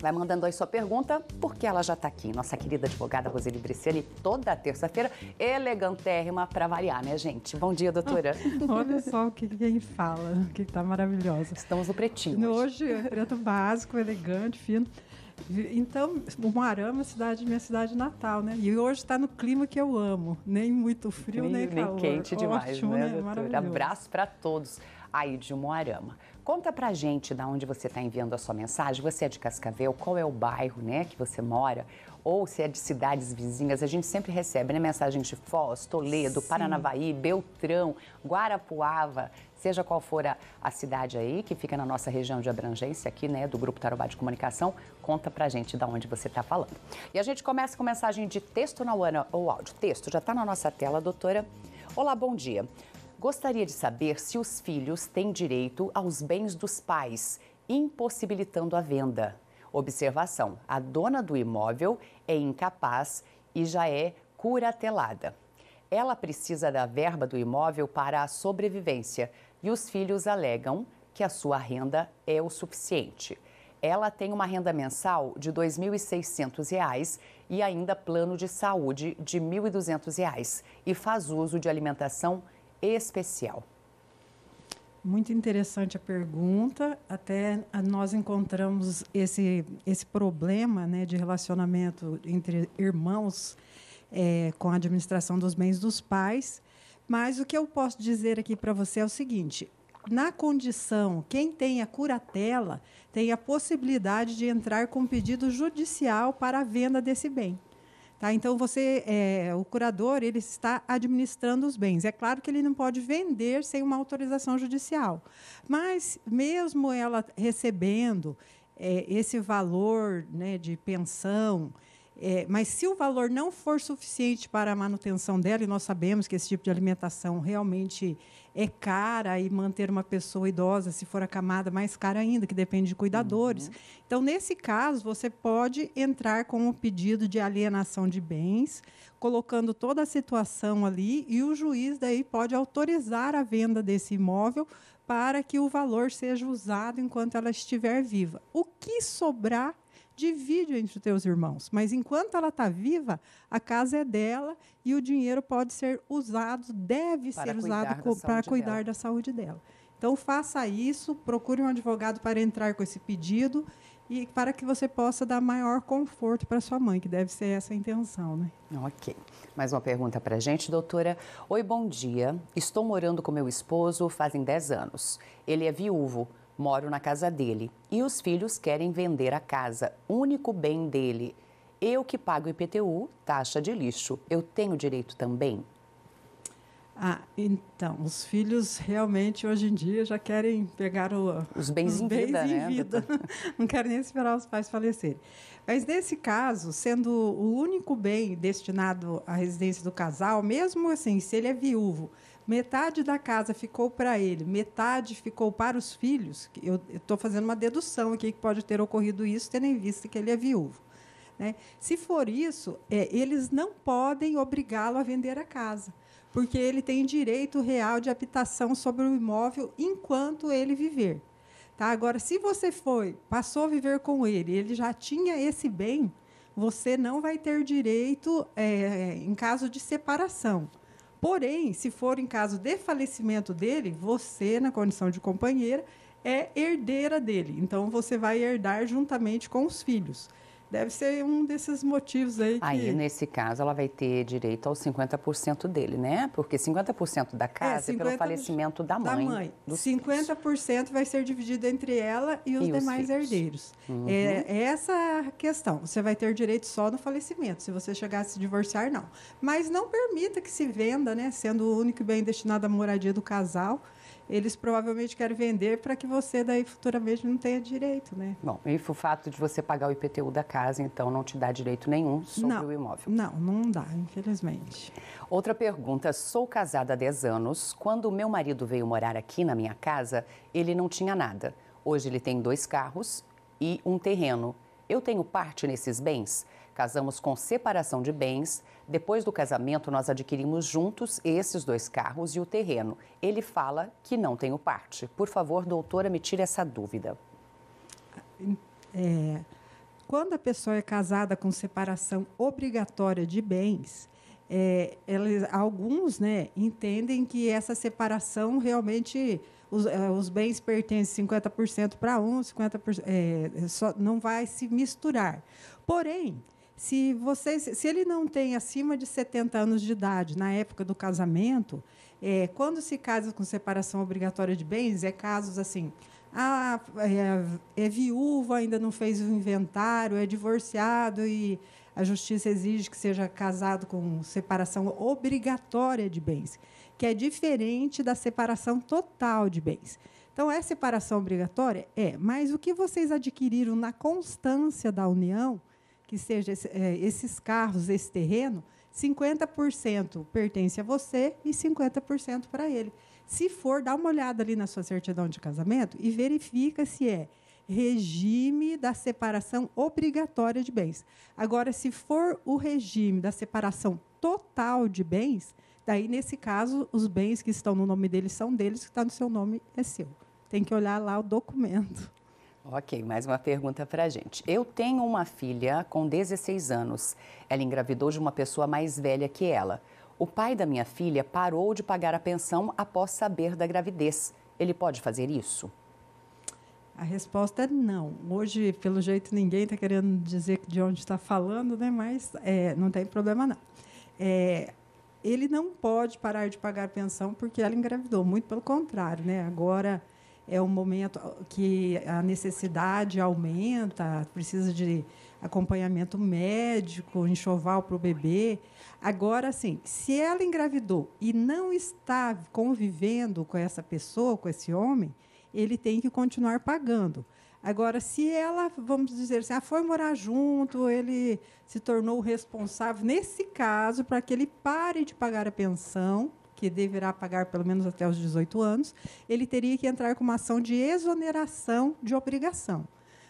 Vai mandando aí sua pergunta, porque ela já está aqui. Nossa querida advogada Roseli Briciani, toda terça-feira, elegantérrima para variar, né, gente? Bom dia, doutora. Olha só o que quem fala, que está maravilhosa. Estamos no pretinho. Hoje, hoje preto básico, elegante, fino. Então, Moarama é cidade, minha cidade natal, né? E hoje está no clima que eu amo. Nem muito frio, nem, nem calor. Nem quente demais, Ótimo, né, né? Abraço para todos aí de Moarama. Conta pra gente da onde você está enviando a sua mensagem. Você é de Cascavel? Qual é o bairro, né, que você mora? Ou se é de cidades vizinhas, a gente sempre recebe, né, mensagens de Foz, Toledo, Sim. Paranavaí, Beltrão, Guarapuava, seja qual for a, a, cidade aí que fica na nossa região de abrangência aqui, né, do Grupo Tarobá de Comunicação, conta pra gente de onde você está falando. E a gente começa com mensagem de texto na UANA, ou áudio. Texto já está na nossa tela, doutora. Olá, bom dia gostaria de saber se os filhos têm direito aos bens dos pais, impossibilitando a venda. Observação: a dona do imóvel é incapaz e já é curatelada. Ela precisa da verba do imóvel para a sobrevivência e os filhos alegam que a sua renda é o suficiente. Ela tem uma renda mensal de R$ 2.600 e ainda plano de saúde de R$ 1.200 e faz uso de alimentação especial? Muito interessante a pergunta. Até nós encontramos esse, esse problema né, de relacionamento entre irmãos é, com a administração dos bens dos pais. Mas o que eu posso dizer aqui para você é o seguinte: na condição, quem tem a curatela tem a possibilidade de entrar com pedido judicial para a venda desse bem. Tá? Então, você, é, o curador ele está administrando os bens. É claro que ele não pode vender sem uma autorização judicial. Mas, mesmo ela recebendo é, esse valor né, de pensão, é, mas se o valor não for suficiente para a manutenção dela, e nós sabemos que esse tipo de alimentação realmente é cara, e manter uma pessoa idosa, se for acamada, mais cara ainda, que depende de cuidadores. Uhum. Então, nesse caso, você pode entrar com o um pedido de alienação de bens, colocando toda a situação ali, e o juiz daí pode autorizar a venda desse imóvel para que o valor seja usado enquanto ela estiver viva. O que sobrar divide entre os teus irmãos. Mas enquanto ela está viva, a casa é dela e o dinheiro pode ser usado, deve para ser usado para cuidar dela. da saúde dela. Então faça isso, procure um advogado para entrar com esse pedido e para que você possa dar maior conforto para sua mãe, que deve ser essa a intenção, né? Ok. Mais uma pergunta para a gente, doutora. Oi, bom dia. Estou morando com meu esposo fazem 10 anos. Ele é viúvo Moro na casa dele e os filhos querem vender a casa, único bem dele. Eu que pago IPTU, taxa de lixo, eu tenho direito também? Ah, então, os filhos realmente hoje em dia já querem pegar o, os bens, os em, bens vida, em né, vida. Não querem nem esperar os pais falecerem. Mas nesse caso, sendo o único bem destinado à residência do casal, mesmo assim, se ele é viúvo, metade da casa ficou para ele, metade ficou para os filhos, eu estou fazendo uma dedução aqui que pode ter ocorrido isso, tendo em vista que ele é viúvo. Né? Se for isso, é, eles não podem obrigá-lo a vender a casa, porque ele tem direito real de habitação sobre o imóvel enquanto ele viver. Tá? Agora, se você foi, passou a viver com ele, ele já tinha esse bem, você não vai ter direito é, é em caso de separação. Porém, se for em caso de falecimento dele, você, na condição de companheira, é herdeira dele. Então, você vai herdar juntamente com os filhos. Deve ser um desses motivos aí que... Aí, nesse caso, ela vai ter direito aos 50% dele, né? Porque 50% da é, casa é, 50 é pelo falecimento da mãe. Da mãe. 50% filhos. vai ser dividido entre ela e os e demais os herdeiros. Uhum. É, é essa questão. Você vai ter direito só no falecimento, se você chegar a se divorciar, não. Mas não permita que se venda, né? Sendo o único bem destinado à moradia do casal eles provavelmente querem vender para que você daí futuramente não tenha direito, né? Bom, e o fato de você pagar o IPTU da casa, então, não te dá direito nenhum sobre não, o imóvel? Não, não dá, infelizmente. Outra pergunta, sou casada há 10 anos, quando meu marido veio morar aqui na minha casa, ele não tinha nada. Hoje ele tem dois carros e um terreno. Eu tenho parte nesses bens? Casamos com separação de bens. Depois do casamento, nós adquirimos juntos esses dois carros e o terreno. Ele fala que não tenho parte. Por favor, doutora, me tire essa dúvida. É, quando a pessoa é casada com separação obrigatória de bens, é, eles, alguns né, entendem que essa separação realmente os, é, os bens pertencem 50% para um, 50%, é, só, não vai se misturar. Porém, se vocês, se ele não tem acima de 70 anos de idade na época do casamento, é, quando se casa com separação obrigatória de bens, é casos assim. Ah, é, é ainda não fez o inventário, é divorciado e a justiça exige que seja casado com separação obrigatória de bens, que é diferente da separação total de bens. Então, é separação obrigatória? É, mas o que vocês adquiriram na constância da união que seja esse, é, esses carros, esse terreno, 50% pertence a você e 50% para ele. Se for, dá uma olhada ali na sua certidão de casamento e verifica se é regime da separação obrigatória de bens. Agora, se for o regime da separação total de bens, daí nesse caso os bens que estão no nome deles são deles, que está no seu nome é seu. Tem que olhar lá o documento. Ok, mais uma pergunta para a gente. Eu tenho uma filha com 16 anos. Ela engravidou de uma pessoa mais velha que ela. O pai da minha filha parou de pagar a pensão após saber da gravidez. Ele pode fazer isso? A resposta é não. Hoje, pelo jeito, ninguém está querendo dizer de onde está falando, né? mas é, não tem problema não. É, ele não pode parar de pagar pensão porque ela engravidou, muito pelo contrário. Né? Agora, é um momento que a necessidade aumenta, precisa de acompanhamento médico, enxoval para o bebê. Agora, assim, se ela engravidou e não está convivendo com essa pessoa, com esse homem, ele tem que continuar pagando. Agora, se ela, vamos dizer assim, ah, foi morar junto, ele se tornou o responsável, nesse caso, para que ele pare de pagar a pensão que deverá pagar pelo menos até os 18 anos, ele teria que entrar com uma ação de exoneração de obrigação.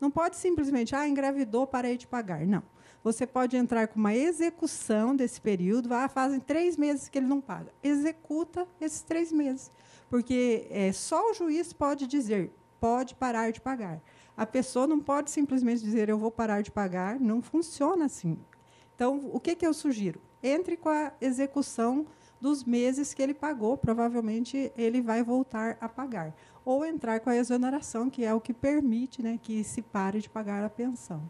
Não pode simplesmente, ah, engravidou, parei de pagar. Não. Você pode entrar com uma execução desse período, ah, fazem três meses que ele não paga. Executa esses três meses. Porque é, só o juiz pode dizer, pode parar de pagar. A pessoa não pode simplesmente dizer, eu vou parar de pagar. Não funciona assim. Então, o que, que eu sugiro? Entre com a execução dos meses que ele pagou, provavelmente ele vai voltar a pagar. Ou entrar com a exoneração, que é o que permite né, que se pare de pagar a pensão.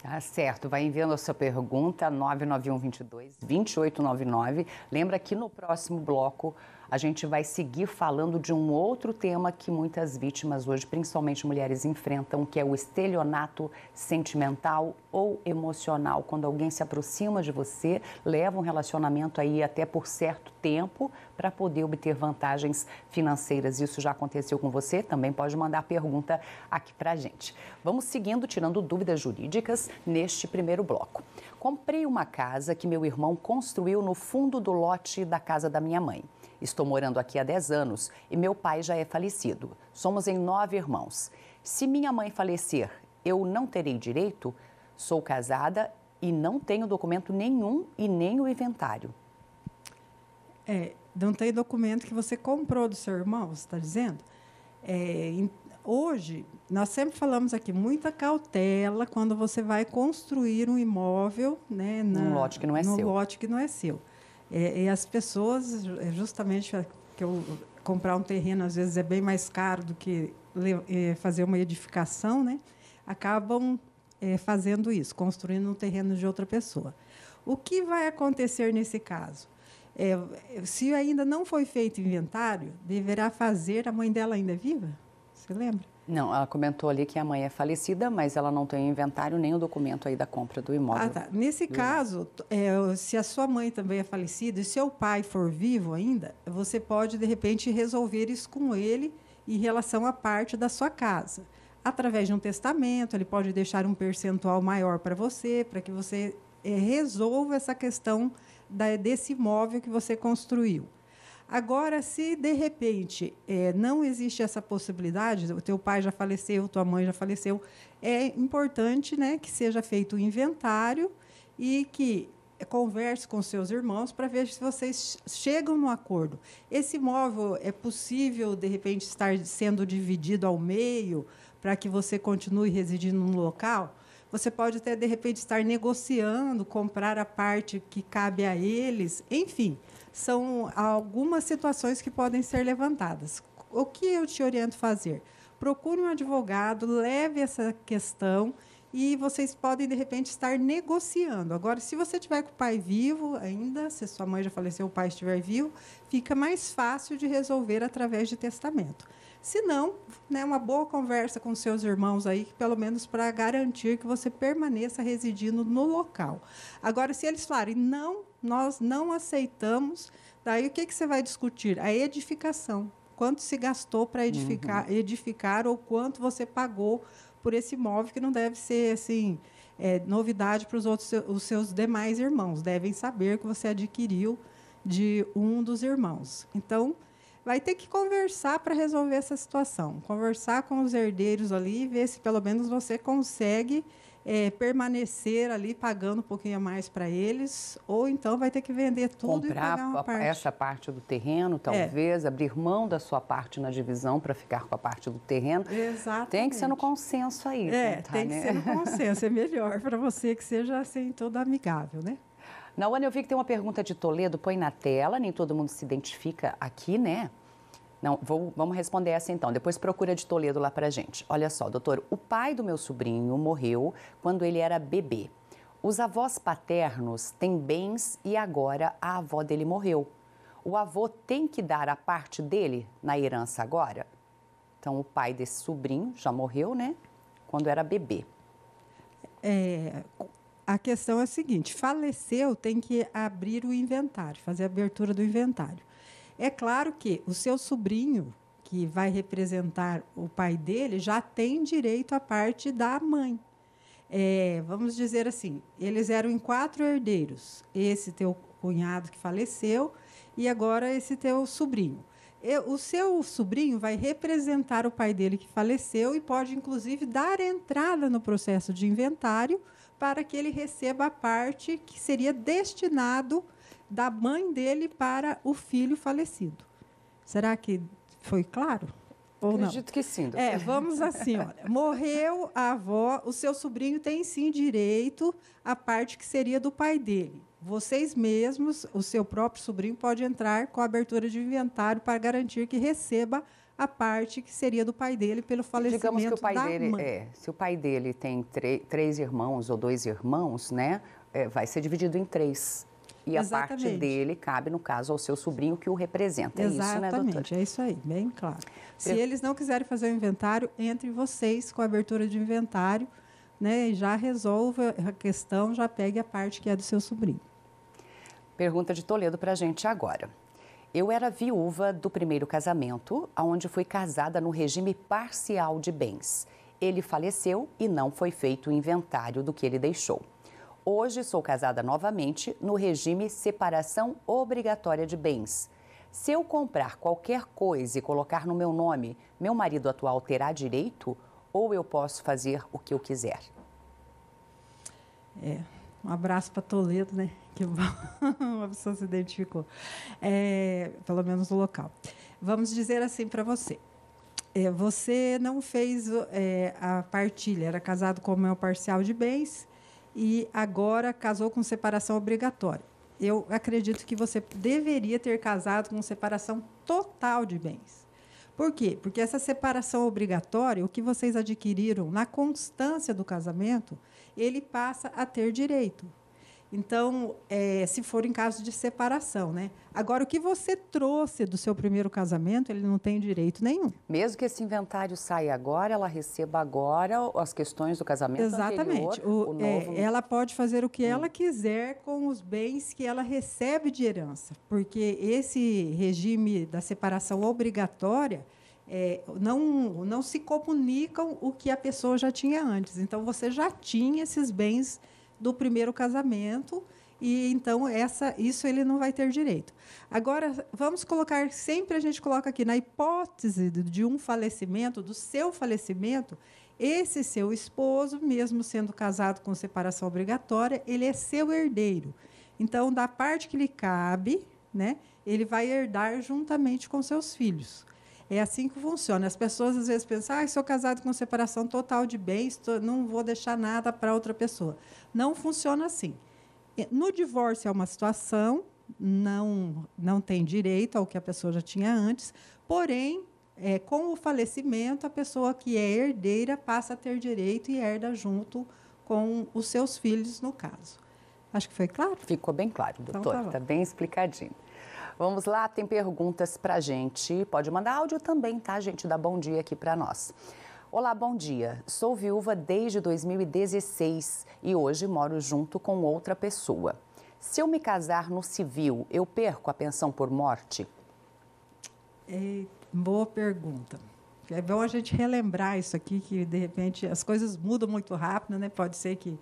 Tá certo, vai enviando a sua pergunta 22 2899. Lembra que no próximo bloco a gente vai seguir falando de um outro tema que muitas vítimas hoje, principalmente mulheres, enfrentam, que é o estelionato sentimental ou emocional. Quando alguém se aproxima de você, leva um relacionamento aí até por certo tempo para poder obter vantagens financeiras. Isso já aconteceu com você? Também pode mandar pergunta aqui para a gente. Vamos seguindo, tirando dúvidas jurídicas neste primeiro bloco. Comprei uma casa que meu irmão construiu no fundo do lote da casa da minha mãe. Estou morando aqui há 10 anos e meu pai já é falecido. Somos em nove irmãos. Se minha mãe falecer, eu não terei direito? Sou casada e não tenho documento nenhum e nem o inventário. É, não tem documento que você comprou do seu irmão, você está dizendo? É, hoje, nós sempre falamos aqui, muita cautela quando você vai construir um imóvel né, na, num lote que não é seu. lote que não é seu. É, e as pessoas, é justamente que eu, comprar um terreno às vezes é bem mais caro do que é, fazer uma edificação, né? Acabam é, fazendo isso, construindo um terreno de outra pessoa. O que vai acontecer nesse caso? É, se ainda não foi feito inventário, deverá fazer. A mãe dela ainda é viva? Você lembra? Não, ela comentou ali que a mãe é falecida, mas ela não tem o inventário nem o documento aí da compra do imóvel. Ah, tá. Nesse do... caso, é, se a sua mãe também é falecida e seu pai for vivo ainda, você pode, de repente, resolver isso com ele em relação à parte da sua casa. Através de um testamento, ele pode deixar um percentual maior para você, para que você é, resolva essa questão da, desse imóvel que você construiu. Agora, se de repente é, não existe essa possibilidade, o teu pai já faleceu, tua mãe já faleceu, é importante né, que seja feito o inventário e que converse com seus irmãos para ver se vocês chegam no acordo. Esse imóvel é possível, de repente, estar sendo dividido ao meio para que você continue residindo no local? Você pode até, de repente, estar negociando, comprar a parte que cabe a eles. Enfim, são algumas situações que podem ser levantadas. O que eu te oriento a fazer? Procure um advogado, leve essa questão e vocês podem de repente estar negociando. Agora, se você tiver com o pai vivo ainda, se sua mãe já faleceu, o pai estiver vivo, fica mais fácil de resolver através de testamento. Se não, né, uma boa conversa com seus irmãos aí, pelo menos para garantir que você permaneça residindo no local. Agora, se eles falarem, não, nós não aceitamos, daí o que, que você vai discutir? A edificação. Quanto se gastou para edificar, uhum. edificar ou quanto você pagou por esse imóvel que não deve ser assim é, novidade para os outros os seus demais irmãos devem saber que você adquiriu de um dos irmãos então vai ter que conversar para resolver essa situação. Conversar com os herdeiros ali e ver se pelo menos você consegue é, permanecer ali pagando um pouquinho a mais para eles, ou então vai ter que vender tudo Comprar e pagar uma parte. essa parte do terreno, talvez, é. abrir mão da sua parte na divisão para ficar com a parte do terreno. Exatamente. Tem que ser no consenso aí. É, tentar, tem que né? ser no né? consenso, é melhor para você que seja assim, todo amigável, né? Naone, eu vi que tem uma pergunta de Toledo, põe na tela, nem todo mundo se identifica aqui, né? Não, vou, vamos responder essa então. Depois procura de Toledo lá pra gente. Olha só, doutor, o pai do meu sobrinho morreu quando ele era bebê. Os avós paternos têm bens e agora a avó dele morreu. O avô tem que dar a parte dele na herança agora? Então, o pai desse sobrinho já morreu, né? Quando era bebê. É, a questão é a seguinte: faleceu, tem que abrir o inventário, fazer a abertura do inventário. É claro que o seu sobrinho, que vai representar o pai dele, já tem direito à parte da mãe. É, vamos dizer assim, eles eram em quatro herdeiros. Esse teu cunhado que faleceu e agora esse teu sobrinho. Eu, o seu sobrinho vai representar o pai dele que faleceu e pode, inclusive, dar entrada no processo de inventário para que ele receba a parte que seria destinado da mãe dele para o filho falecido. Será que foi claro? Ou Acredito não? que sim. Doutor. É, vamos assim, olha. Morreu a avó, o seu sobrinho tem sim direito à parte que seria do pai dele. Vocês mesmos, o seu próprio sobrinho pode entrar com a abertura de inventário para garantir que receba a parte que seria do pai dele pelo falecimento Digamos que o pai da dele, mãe. É, se o pai dele tem três irmãos ou dois irmãos, né, é, vai ser dividido em três. E Exatamente. a parte dele cabe, no caso, ao seu sobrinho que o representa. É Exatamente, isso, né, doutora? é isso aí, bem claro. Se eles não quiserem fazer o inventário, entre vocês com a abertura de inventário, né, já resolva a questão, já pegue a parte que é do seu sobrinho. Pergunta de Toledo para a gente agora. Eu era viúva do primeiro casamento, onde fui casada no regime parcial de bens. Ele faleceu e não foi feito o inventário do que ele deixou. Hoje sou casada novamente no regime separação obrigatória de bens. Se eu comprar qualquer coisa e colocar no meu nome, meu marido atual terá direito ou eu posso fazer o que eu quiser? É, um abraço para Toledo, né? Que bom, a pessoa se identificou. É, pelo menos o local. Vamos dizer assim para você. É, você não fez é, a partilha, era casado com meu parcial de bens e agora casou com separação obrigatória. Eu acredito que você deveria ter casado com separação total de bens. Por quê? Porque essa separação obrigatória, o que vocês adquiriram na constância do casamento, ele passa a ter direito. Então, é, se for em caso de separação, né? Agora, o que você trouxe do seu primeiro casamento, ele não tem direito nenhum. Mesmo que esse inventário saia agora, ela receba agora as questões do casamento Exatamente. Anterior, o, o é, novo... é, ela pode fazer o que Sim. ela hum. quiser com os bens que ela recebe de herança, porque esse regime da separação obrigatória, é, não, não se comunicam o que a pessoa já tinha antes. Então, você já tinha esses bens do primeiro casamento e então essa isso ele não vai ter direito. Agora vamos colocar sempre a gente coloca aqui na hipótese de um falecimento, do seu falecimento, esse seu esposo, mesmo sendo casado com separação obrigatória, ele é seu herdeiro. Então da parte que lhe cabe, né, ele vai herdar juntamente com seus filhos. É assim que funciona. As pessoas às vezes pensam: ah, sou casado com separação total de bens, não vou deixar nada para outra pessoa. Não funciona assim. No divórcio é uma situação, não, não tem direito ao que a pessoa já tinha antes, porém, é, com o falecimento, a pessoa que é herdeira passa a ter direito e herda junto com os seus filhos, no caso. Acho que foi claro? Ficou bem claro, então doutor. Está então, tá bem explicadinho. Vamos lá, tem perguntas pra gente. Pode mandar áudio também, tá, gente? Dá bom dia aqui pra nós. Olá, bom dia. Sou viúva desde 2016 e hoje moro junto com outra pessoa. Se eu me casar no civil, eu perco a pensão por morte? É, boa pergunta. É bom a gente relembrar isso aqui, que de repente as coisas mudam muito rápido, né? Pode ser que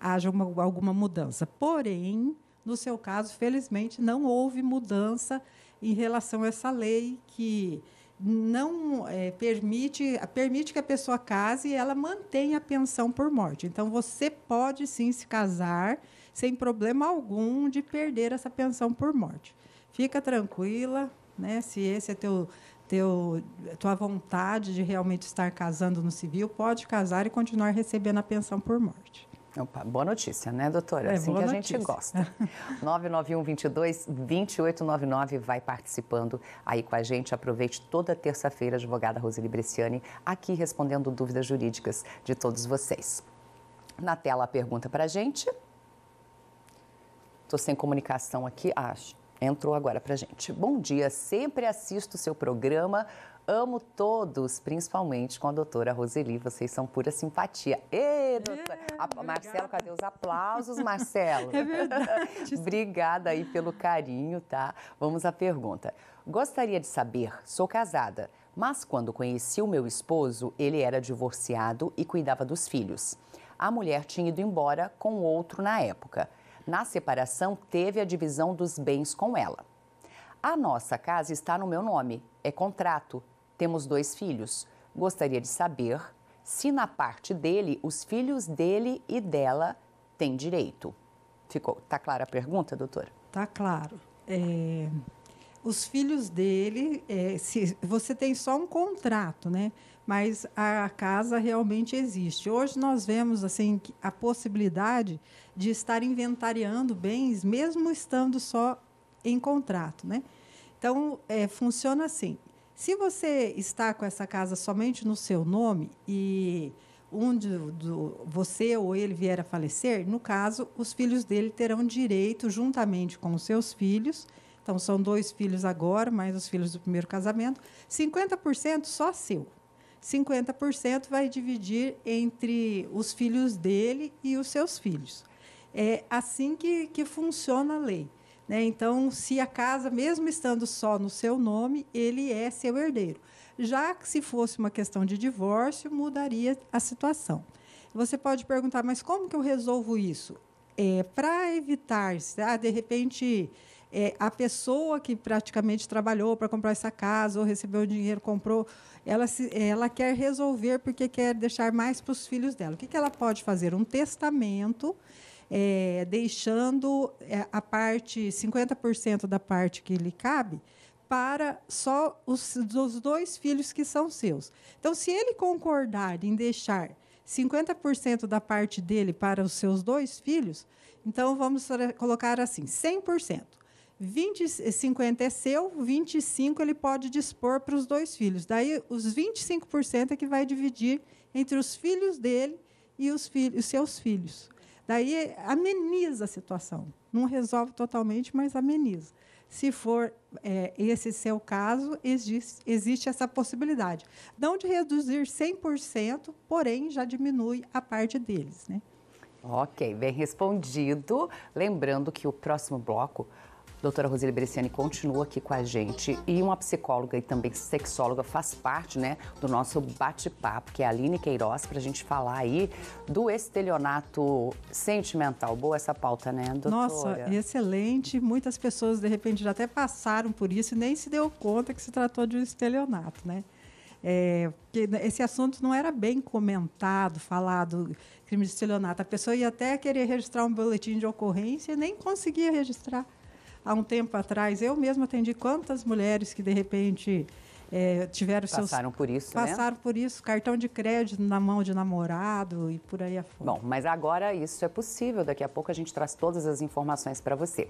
haja uma, alguma mudança. Porém, no seu caso, felizmente, não houve mudança em relação a essa lei que não é, permite, permite que a pessoa case e ela mantenha a pensão por morte. Então, você pode sim se casar sem problema algum de perder essa pensão por morte. Fica tranquila, né? Se esse é teu, teu tua vontade de realmente estar casando no civil, pode casar e continuar recebendo a pensão por morte. Opa, boa notícia, né, doutora? É, assim que a notícia. gente gosta. 991 22 2899 vai participando aí com a gente. Aproveite toda terça-feira, a advogada Roseli Bresciani, aqui respondendo dúvidas jurídicas de todos vocês. Na tela a pergunta para a gente. Estou sem comunicação aqui. Ah, entrou agora para a gente. Bom dia, sempre assisto o seu programa Amo todos, principalmente com a doutora Roseli. Vocês são pura simpatia. Ê, doutora! É, Marcelo, cadê os aplausos, Marcelo? É verdade. Obrigada aí pelo carinho, tá? Vamos à pergunta. Gostaria de saber, sou casada, mas quando conheci o meu esposo, ele era divorciado e cuidava dos filhos. A mulher tinha ido embora com outro na época. Na separação, teve a divisão dos bens com ela. A nossa casa está no meu nome, é contrato, temos dois filhos. Gostaria de saber se, na parte dele, os filhos dele e dela têm direito. Ficou? Tá clara a pergunta, doutora? Tá claro. É, os filhos dele, é, se você tem só um contrato, né? Mas a casa realmente existe. Hoje nós vemos assim a possibilidade de estar inventariando bens, mesmo estando só em contrato, né? Então é, funciona assim: se você está com essa casa somente no seu nome e um você ou ele vier a falecer, no caso, os filhos dele terão direito, juntamente com os seus filhos, então são dois filhos agora, mais os filhos do primeiro casamento, 50% só seu. 50% vai dividir entre os filhos dele e os seus filhos. É assim que, que funciona a lei. Né? Então, se a casa, mesmo estando só no seu nome, ele é seu herdeiro. Já que se fosse uma questão de divórcio, mudaria a situação. Você pode perguntar, mas como que eu resolvo isso? É, para evitar, ah, de repente, é, a pessoa que praticamente trabalhou para comprar essa casa ou recebeu o dinheiro, comprou, ela, se, ela quer resolver porque quer deixar mais para os filhos dela. O que, que ela pode fazer? Um testamento é, deixando é, a parte, 50% da parte que lhe cabe, para só os, dois filhos que são seus. Então, se ele concordar em deixar 50% da parte dele para os seus dois filhos, então vamos colocar assim: 100%. 20, 50 é seu, 25 ele pode dispor para os dois filhos. Daí, os 25% é que vai dividir entre os filhos dele e os, filhos, os seus filhos. Daí ameniza a situação. Não resolve totalmente, mas ameniza. Se for é, esse seu caso, existe, existe essa possibilidade. Não de reduzir 100%, porém já diminui a parte deles. Né? Ok, bem respondido. Lembrando que o próximo bloco doutora Roseli Bresciani continua aqui com a gente e uma psicóloga e também sexóloga faz parte né, do nosso bate-papo, que é a Aline Queiroz, para a gente falar aí do estelionato sentimental. Boa essa pauta, né, doutora? Nossa, excelente. Muitas pessoas, de repente, já até passaram por isso e nem se deu conta que se tratou de um estelionato, né? É, esse assunto não era bem comentado, falado, crime de estelionato. A pessoa ia até querer registrar um boletim de ocorrência e nem conseguia registrar há um tempo atrás, eu mesma atendi quantas mulheres que de repente é, tiveram passaram seus passaram por isso, né? passaram né? por isso, cartão de crédito na mão de namorado e por aí afora. Bom, mas agora isso é possível. Daqui a pouco a gente traz todas as informações para você.